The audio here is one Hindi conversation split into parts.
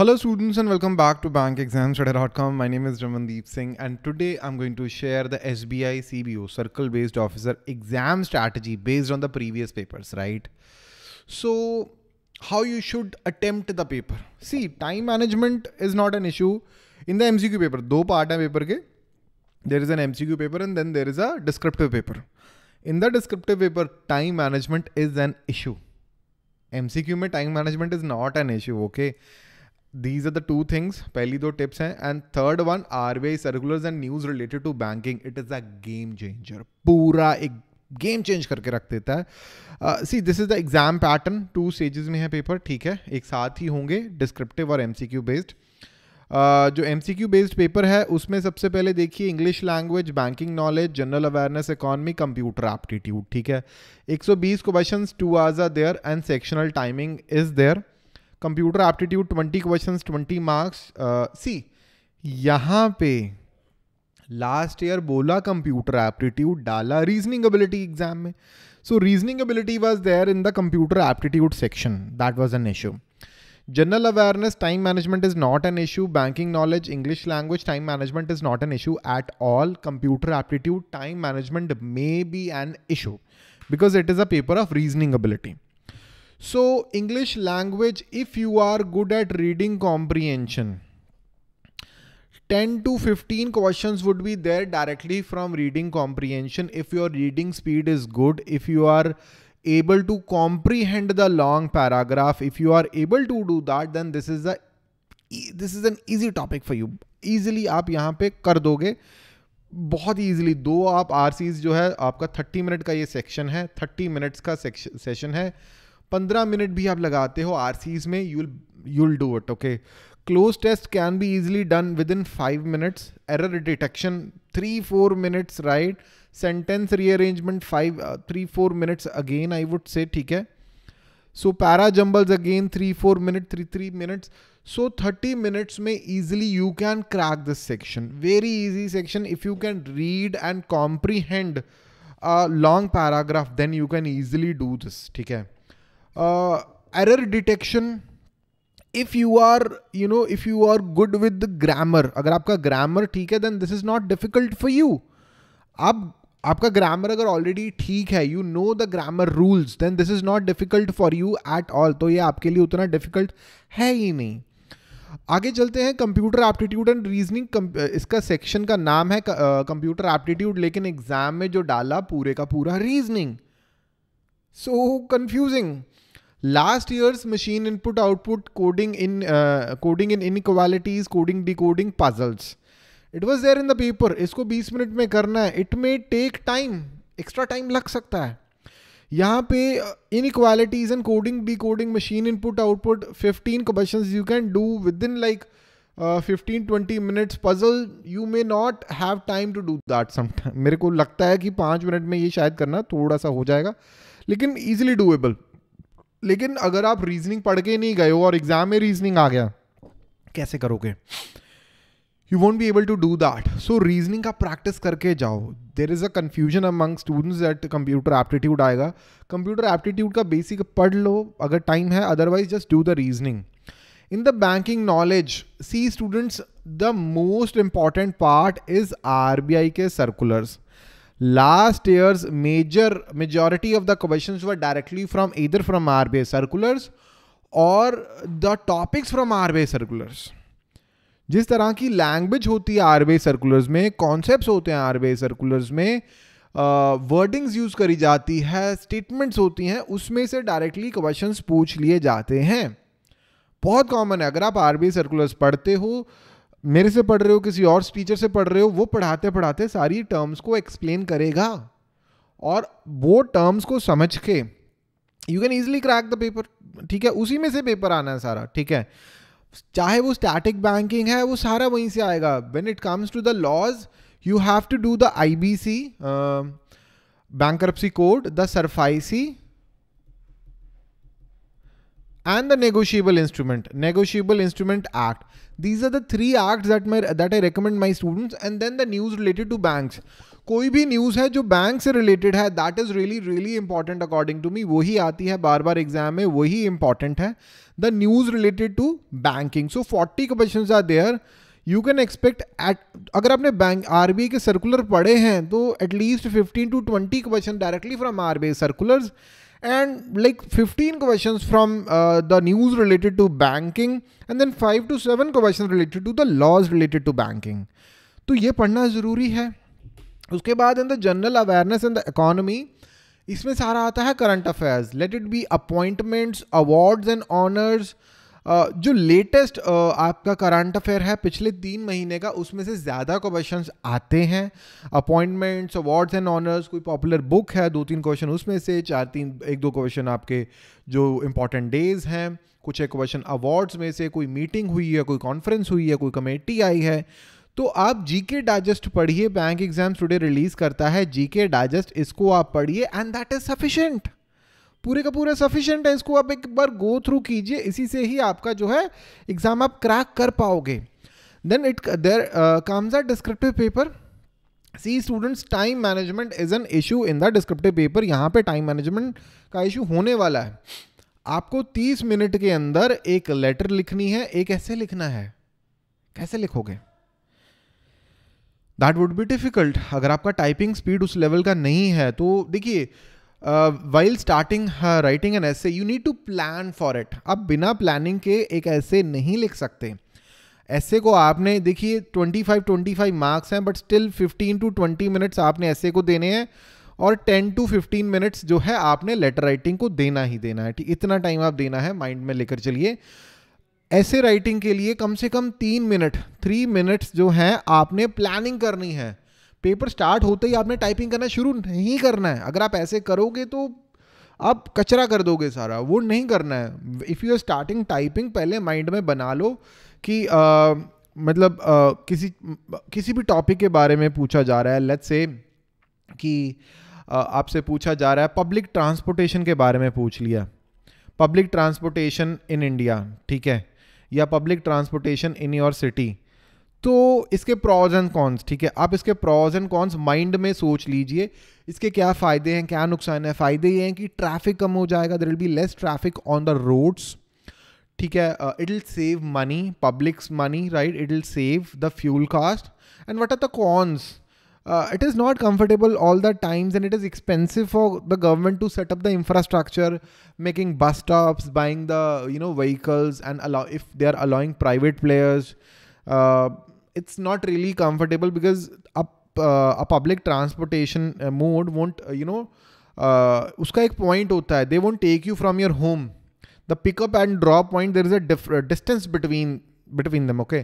Hello students and welcome back to bankexamstudy.com. My name is Ramandeep Singh and today I'm going to share the SBI CBO circle based officer exam strategy based on the previous papers, right? So how you should attempt the paper. See, time management is not an issue in the MCQ paper. Two part of paper ke, there is an MCQ paper and then there is a descriptive paper. In the descriptive paper, time management is an issue. MCQ mein time management is not an issue, okay? These are the two things पहली दो टिप्स हैं and third one R B I and news related to banking it is a game changer पूरा एक गेम चेंज करके रख देता है see this is the exam pattern two stages में है पेपर ठीक है एक साथ ही होंगे डिस्क्रिप्टिव और एम सी क्यू बेस्ड जो M C Q based paper है उसमें सबसे पहले देखिए English language banking knowledge general awareness economy computer aptitude ठीक है 120 question two hours are there and sectional timing is there computer aptitude twenty question twenty marks see यहाँ पे लास्ट ईयर बोला कंप्यूटर एप्टीट्यूड डाला रीजनिंग एबिलिटी एग्जाम में so reasoning ability was there in the computer aptitude section that was an issue general awareness time management is not an issue banking knowledge English language time management is not an issue at all computer aptitude time management may be an issue because it is a paper of reasoning ability So, English language, if you are good at reading comprehension, 10 to 15 questions would be there directly from reading comprehension. If your reading speed is good, if you are able to comprehend the long paragraph, if you are able to do that, then this is a this is an easy topic for you. Easily aap yahan pe kar doge बहुत ईजिली दो आप आर जो है आपका 30 मिनट का ये सेक्शन है 30 मिनट्स का सेक्शन सेशन है पंद्रह मिनट भी आप लगाते हो आर में you'll you'll do it okay cloze test can be easily done within five minutes error detection three four minutes right sentence rearrangement five three four minutes again I would say ठीक है so para jumbles again three four minute three three minutes so thirty minutes में easily you can crack this section very easy section if you can read and comprehend long paragraph then you can easily do this ठीक है error detection if you are you know if you are good with grammar अगर आपका ग्रामर ठीक है then this is not difficult for you aap आपका ग्रामर अगर ऑलरेडी ठीक है you know the grammar rules then this is not difficult for you at all तो ye आपके लिए उतना डिफिकल्ट है ही नहीं आगे चलते हैं कंप्यूटर एप्टीट्यूड एंड रीजनिंग इसका सेक्शन का नाम है कंप्यूटर uh, एप्टीट्यूड लेकिन एग्जाम में जो डाला पूरे का पूरा reasoning so confusing last year's machine input output coding in uh, coding in inequalities coding decoding puzzles it was there in the paper इसको 20 मिनट में करना है it may take time extra time लग सकता है यहाँ पे inequalities in coding decoding machine input output 15 question you can do within like fifteen twenty minutes puzzle you may not have time to do that some मेरे को लगता है कि पाँच मिनट में ये शायद करना थोड़ा सा हो जाएगा लेकिन ईजिली डूएबल लेकिन अगर आप रीजनिंग पढ़ के नहीं गए हो और एग्जाम में रीजनिंग आ गया कैसे करोगे you won't be able to do that so reasoning का प्रैक्टिस करके जाओ there is a confusion among students that computer aptitude आएगा कंप्यूटर एप्टीट्यूड का बेसिक पढ़ लो अगर टाइम है otherwise just do the reasoning banking knowledge see students the most important part is R B I के circulars last year's major majority of the questions were directly from either from RBI circulars or the topics from RBI circulars. जिस तरह की लैंग्वेज होती है आर सर्कुलर्स में कॉन्सेप्ट होते हैं आर सर्कुलर्स में वर्डिंग्स uh, यूज करी जाती है स्टेटमेंट्स होती हैं उसमें से डायरेक्टली क्वेश्चंस पूछ लिए जाते हैं बहुत कॉमन है अगर आप आर सर्कुलर्स पढ़ते हो मेरे से पढ़ रहे हो किसी और टीचर से पढ़ रहे हो वो पढ़ाते पढ़ाते सारी टर्म्स को एक्सप्लेन करेगा और वो टर्म्स को समझ के you can easily crack the paper ठीक है उसी में से पेपर आना है सारा ठीक है चाहे वो स्टैटिक बैंकिंग है वो सारा वहीं से आएगा when it comes to the laws you have to do the I B C bank code the SARFAESI and the negotiable instrument negotiable instrument act these are the three acts that my that i recommend my students and then the news related to banks कोई भी न्यूज़ है जो बैंक से रिलेटेड है that is really really important according to me वही आती है बार बार एग्जाम में वही इंपॉर्टेंट है the news related to banking so 40 question are there you can expect at अगर आपने बैंक आर के सर्कुलर पढ़े हैं तो at least fifteen to twenty question directly from R circulars and like 15 questions from uh, the news related to banking and then 5 to 7 questions related to the laws related to banking So, ये पढ़ना ज़रूरी है उसके बाद in the general awareness in the economy इसमें सारा आता है current affairs let it be appointments awards and honours जो लेटेस्ट आपका करंट अफेयर है पिछले तीन महीने का उसमें से ज़्यादा क्वेश्चन आते हैं अपॉइंटमेंट्स अवार्ड्स एंड ऑनर्स कोई पॉपुलर बुक है दो तीन क्वेश्चन उसमें से चार तीन एक दो क्वेश्चन आपके जो इम्पोर्टेंट डेज हैं कुछ एक क्वेश्चन अवार्ड्स में से कोई मीटिंग हुई है कोई कॉन्फ्रेंस हुई है कोई कमेटी आई है तो आप जीके डाइजेस्ट पढ़िए बैंक एग्जाम्स टुडे रिलीज करता है जीके डाइजेस्ट इसको आप पढ़िए एंड दैट इज सफिशेंट पूरे का पूरा सफिशियंट है इसको आप एक बार गो थ्रू कीजिए इसी से ही आपका जो है एग्ज़ाम आप क्रैक कर पाओगे then it there comes our descriptive paper see students time management is an issue in the descriptive paper यहाँ पे टाइम मैनेजमेंट का इशू होने वाला है आपको 30 मिनट के अंदर एक लेटर लिखनी है एक ऐसे लिखना है कैसे लिखोगे दैट वुड बी डिफ़िकल्ट अगर आपका टाइपिंग स्पीड उस लेवल का नहीं है तो देखिए while starting writing an essay you need to plan for it आप बिना प्लानिंग के एक ऐसे नहीं लिख सकते ऐसे को आपने देखिए 25 25 मार्क्स हैं बट स्टिल 15 टू 20 मिनट्स आपने ऐसे को देने हैं और 10 टू 15 मिनट्स जो है आपने लेटर राइटिंग को देना ही देना है ठीक इतना टाइम आप देना है माइंड में लेकर चलिए ऐसे राइटिंग के लिए कम से कम तीन मिनट थ्री मिनट्स जो हैं आपने प्लानिंग करनी है पेपर स्टार्ट होते ही आपने टाइपिंग करना शुरू नहीं करना है अगर आप ऐसे करोगे तो आप कचरा कर दोगे सारा वो नहीं करना है if you are starting typing पहले माइंड में बना लो कि आ, मतलब आ, किसी किसी भी टॉपिक के बारे में पूछा जा रहा है लेट्स से कि आपसे पूछा जा रहा है पब्लिक ट्रांसपोर्टेशन के बारे में पूछ लिया पब्लिक ट्रांसपोर्टेशन इन इंडिया ठीक है या public transportation in your city तो इसके प्रॉज एंड कॉन्स ठीक है आप इसके प्रॉज एंड कॉन्स माइंड में सोच लीजिए इसके क्या फ़ायदे हैं क्या नुकसान है फ़ायदे ये हैं कि ट्रैफिक कम हो जाएगा there will be less traffic on the roads ठीक है it will save money publics money right it will save the fuel cost and what are the cons it is not comfortable all the times and it is expensive for the government to set up the infrastructure making bus stops buying the you know vehicles and if they are allowing private players it's not really comfortable because a, uh, a public transportation uh, mode won't uh, you know उसका point पॉइंट होता है they won't take you from your home the pickup and drop point there is a a distance between between them okay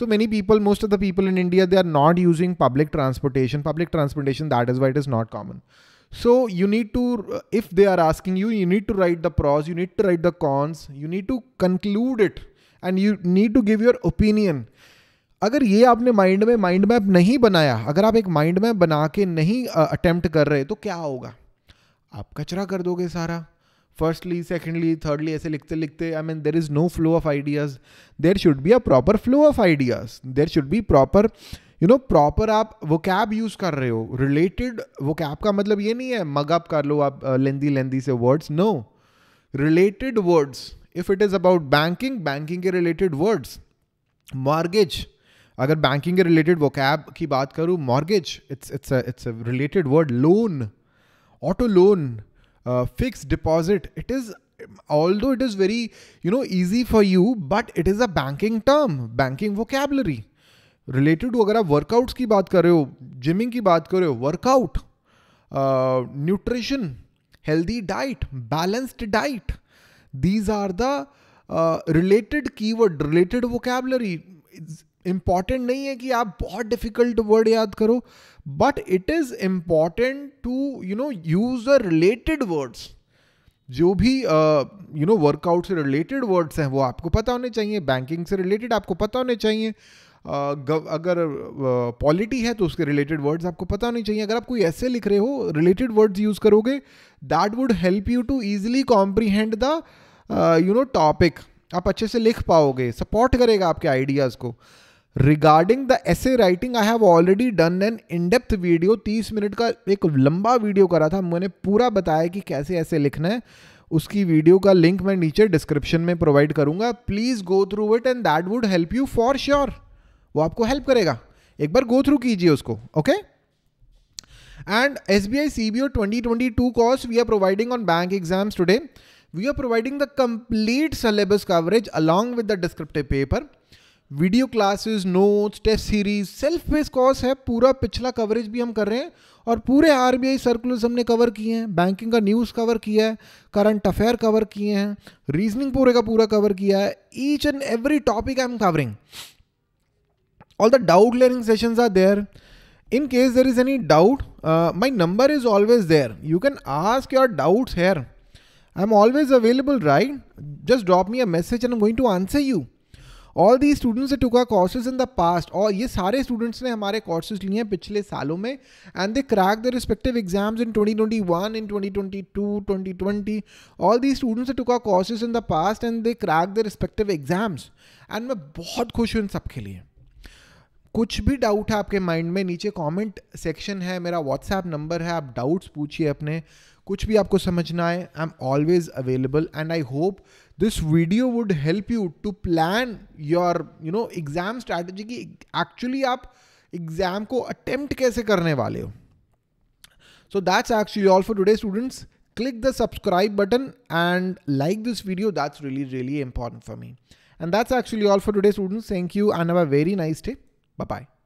so many people most of the people in india they are not using public transportation public transportation that is why it is not common so you need to if they are asking you you need to write the pros you need to write the cons you need to conclude it and you need to give your opinion अगर ये आपने माइंड में माइंड मैप नहीं बनाया अगर आप एक माइंड मैप बना के नहीं अटेम्प्ट कर रहे तो क्या होगा आप कचरा कर दोगे सारा फर्स्टली सेकेंडली थर्डली ऐसे लिखते लिखते I mean there is no flow of ideas there should be a proper flow of ideas there should be proper you know proper आप वो कैब यूज़ कर रहे हो रिलेटेड वो कैब का मतलब ये नहीं है मग अप कर लो आप लेंदी लेंदी से words no related words if it is about banking banking के रिलेटेड वर्ड्स मॉर्गेज अगर बैंकिंग के रिलेटेड वोकैब की बात करूँ mortgage it's it's it's a related word loan auto loan fix deposit it is although it is very you know easy for you but it is a banking term banking vocabulary related to अगर आप वर्कआउट्स की बात कर रहे हो जिमिंग की बात कर रहे हो workout nutrition healthy diet balanced diet these are the related keyword related vocabulary important नहीं है कि आप बहुत डिफिकल्ट वर्ड याद करो but it is important to you know use a related words जो भी यू नो वर्कआउट से रिलेटेड वर्ड्स हैं वो आपको पता होने चाहिए बैंकिंग से रिलेटेड आपको पता होने चाहिए uh, अगर पॉलिटी uh, है तो उसके रिलेटेड वर्ड्स आपको पता होने चाहिए अगर आप कोई ऐसे लिख रहे हो रिलेटेड वर्ड्स यूज़ करोगे that would help you to easily comprehend the you know topic आप अच्छे से लिख पाओगे सपोर्ट करेगा आपके आइडियाज़ को regarding the essay writing I have already done an in depth video 30 minute का एक लंबा वीडियो करा था मैंने पूरा बताया कि कैसे ऐसे लिखना है उसकी वीडियो का लिंक मैं नीचे डिस्क्रिप्शन में प्रोवाइड करूंगा please go through it and that would help you for sure वो आपको हेल्प करेगा एक बार गो थ्रू कीजिए उसको okay and S B I C B O twenty twenty two course we are providing on Bank Exams Today we are providing the complete syllabus coverage along with the descriptive paper video classes notes test series self paced course है पूरा पिछला कवरेज भी हम कर रहे हैं और पूरे आरबीआई सर्कुलर्स हमने कवर किए हैं बैंकिंग का न्यूज़ कवर किया है करंट अफेयर कवर किए हैं रीजनिंग पूरे का पूरा कवर किया है each and every topic I am covering all the doubt learning session are there in case there is any doubt my number is always there you can ask your doubts here I am always available right just drop me a message and am going to answer you all the students took courses in the past और ये सारे स्टूडेंट्स ने हमारे कोर्सेज लिए हैं पिछले सालों में and they crack the respective exams in 2021 in 2022 2020 all the students took courses in the past and they crack the respective exams and मैं बहुत खुश हूँ इन सब के लिए कुछ भी डाउट है आपके माइंड में नीचे कॉमेंट सेक्शन है मेरा व्हाट्सएप नंबर है आप डाउट्स पूछिए अपने कुछ भी आपको समझना है I am always available and I hope this video would help you to plan your you know exam strategy कि actually आप exam को attempt कैसे करने वाले हो so that's actually all for today students click the subscribe button and like this video that's really really important for me and that's actually all for today students thank you and have a very nice day bye bye